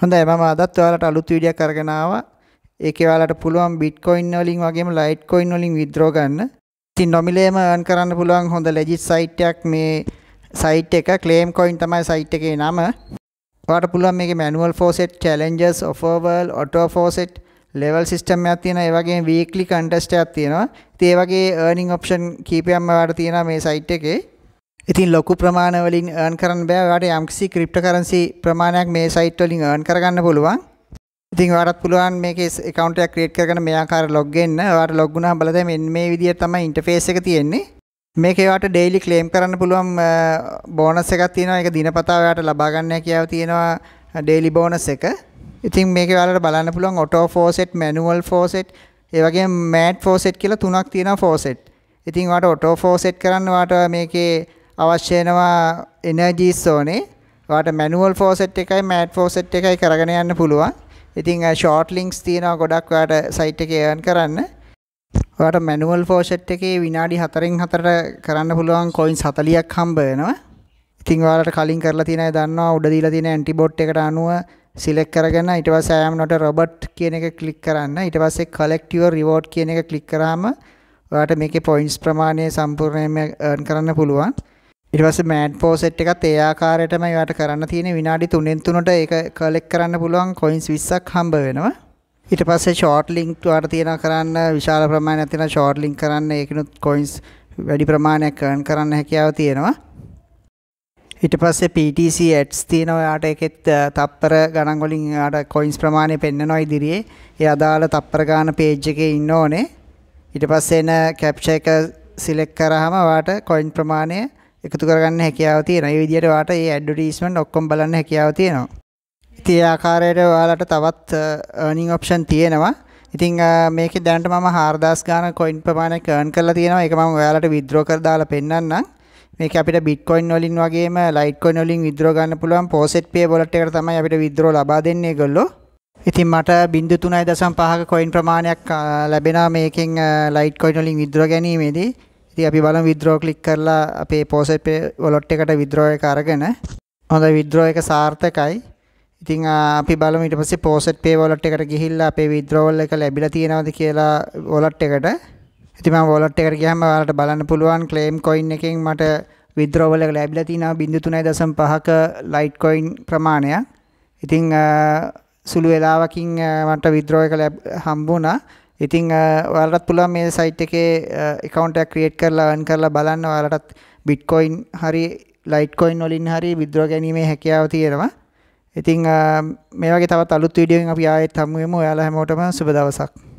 හොඳයි මම අදත් ඔයාලට අලුත් වීඩියක් අරගෙන ආවා. ඒකේ ඔයාලට පුළුවන් බිට්කොයින් වලින් වගේම ලයිට් කොයින් වලින් විත්ඩ්‍රෝ ගන්න. ඉතින් නොමිලේම earn කරන්න පුළුවන් හොඳ ලෙජිට් සයිට් එකක් මේ සයිට් එක claim coin තමයි සයිට් එකේ නම. ඔයාලට පුළුවන් මේකේ manual faucet challenges offer world auto faucet level system එකක් තියෙනවා. ඒ වගේම weekly contest එකක් තියෙනවා. ඉතින් ඒ වගේ earning option කීපයක්ම ඔයාලට තියෙනවා මේ සයිට් එකේ. ඉතින් ලොකු ප්‍රමාණ වලින් earn කරන්න බෑ. ඔයාලට යම්කිසි cryptocurrency ප්‍රමාණයක් මේ site වලින් earn කරගන්න පුළුවන්. ඉතින් ඔයාලට පුළුවන් මේකේ account එකක් create කරගෙන මේ ආකාරයට log වෙන්න. ඔයාලට log වුණාම බලද්දී මෙන්න මේ විදියට තමයි interface එක තියෙන්නේ. මේකේ ඔයාලට daily claim කරන්න පුළුවන් bonus එකක් තියෙනවා. ඒක දිනපතා ඔයාලට ලබා ගන්න හැකියාව තියෙනවා daily bonus එක. ඉතින් මේකේ ඔයාලට බලන්න පුළුවන් auto faucet, manual faucet, ඒ වගේම mat faucet කියලා තුනක් තියෙනවා faucet. ඉතින් ඔයාලට auto faucet කරන්න ඔයාලට මේකේ අවශ්‍ය වෙනවා එනර්ජිස් ඕනේ. ඔයාට මැනුවල් ෆෝසෙට් එකයි මෑට් ෆෝසෙට් එකයි කරගෙන යන්න පුළුවන්. ඉතින් ෂෝට් ලින්ක්ස් තියෙනවා ගොඩක් ඔයාට සයිට් එකේ earn කරන්න. ඔයාට මැනුවල් ෆෝසෙට් එකේ විනාඩි 4න් 4ට කරන්න පුළුවන් කොයින්ස් 40ක් හම්බ වෙනවා. ඉතින් ඔයාලට කලින් කරලා තියෙනයි දන්නවා උඩ දීලා තියෙන ඇන්ටිබොට් එකට අනුව සිලෙක් කරගෙන ඊට පස්සේ I am not a robot කියන එක ක්ලික් කරන්න. ඊට පස්සේ collect your reward කියන එක ක්ලික් කරාම ඔයාට මේකේ පොයින්ට්ස් ප්‍රමාණය සම්පූර්ණයෙන්ම earn කරන්න පුළුවන්. ඊට පස්සේ මෑඩ් පෝසෙට් එකත් ඒ ආකාරයටම යාට කරන්න තියෙන විනාඩි 3න් 3ට ඒක කලෙක්ට් කරන්න පුළුවන් කොයින්ස් 20ක් හම්බ වෙනවා ඊට පස්සේ ෂෝට් ලින්ක් වට තියෙන කරන්න විශාල ප්‍රමාණයක් තියෙන ෂෝට් ලින්ක් කරන්න ඒකිනුත් කොයින්ස් වැඩි ප්‍රමාණයක් earn කරන්න හැකියාව තියෙනවා ඊට පස්සේ PTC ads තියෙනවා ඔයාට ඒකෙත් තප්පර ගණන් වලින් ඔයාට කොයින්ස් ප්‍රමාණය පෙන්වනවා ඉදිරියේ ඒ අදාළ තප්පර ගාන page එකේ ඉන්න ඕනේ ඊට පස්සේ එන captcha එක select කරාම ඔයාට කොයින් ප්‍රමාණය එකතු කරගන්න හැකියාව තියෙනවා. මේ විදිහට ඔයාලට මේ ඇඩ්වර්ටයිස්මන්ට් ඔක්කොම බලන්න හැකියාව තියෙනවා. ඉතින් ඒ ආකාරයට ඔයාලට තවත් uh, earning option තියෙනවා. ඉතින් uh, මේකේ දැනට මම 4000 ගාන coin ප්‍රමාණයක් earn කරලා තියෙනවා. ඒක මම ඔයාලට withdraw කර දාලා පෙන්නන්නම්. මේක අපිට Bitcoin වලින් වගේම Litecoin වලින් withdraw ගන්න පුළුවන් Poset Pay wallet එකට තමයි අපිට withdraw ලබා දෙන්නේ ඒගොල්ලෝ. ඉතින් මට බින්දු තුනයි දසම් පහක කොයින් ප්‍රමාණයක් uh, ලැබෙනවා මේකෙන් ලයිට් කොයින් වලින් විද්‍රෝ ගැනීමේදී ඉතින් අපි බලමු withdraw click කරලා අපේ POSIT wallet එකට withdraw එක අරගෙන හොඳයි withdraw එක සාර්ථකයි. ඉතින් අපි බලමු ඊට පස්සේ POSIT pay wallet එකට ගිහිල්ලා අපේ withdrawal එක ලැබිලා තියෙනවද කියලා wallet එකට. ඉතින් මම wallet එකට ගියාම ඔයාලට බලන්න පුළුවන් claim coin එකෙන් මට withdrawal එක ලැබිලා තියෙනවා 0.35ක light coin ප්‍රමාණයක්. ඉතින් සුළු වෙලාවකින් මට withdraw එක හම්බුණා. ඉතින් ඔයාලටත් පුළුවන් මේ සයිට් එකේ account එකක් create කරලා earn කරලා බලන්න ඔයාලටත් Bitcoin හරි Litecoin වලින් හරි withdraw ගැනීමේ හැකියාව තියෙනවා. ඉතින් මේ වගේ තවත් අලුත් වීඩියෝ එකකින් අපි ආයෙත් හමු වෙමු. ඔයාලා හැමෝටම සුබ දවසක්.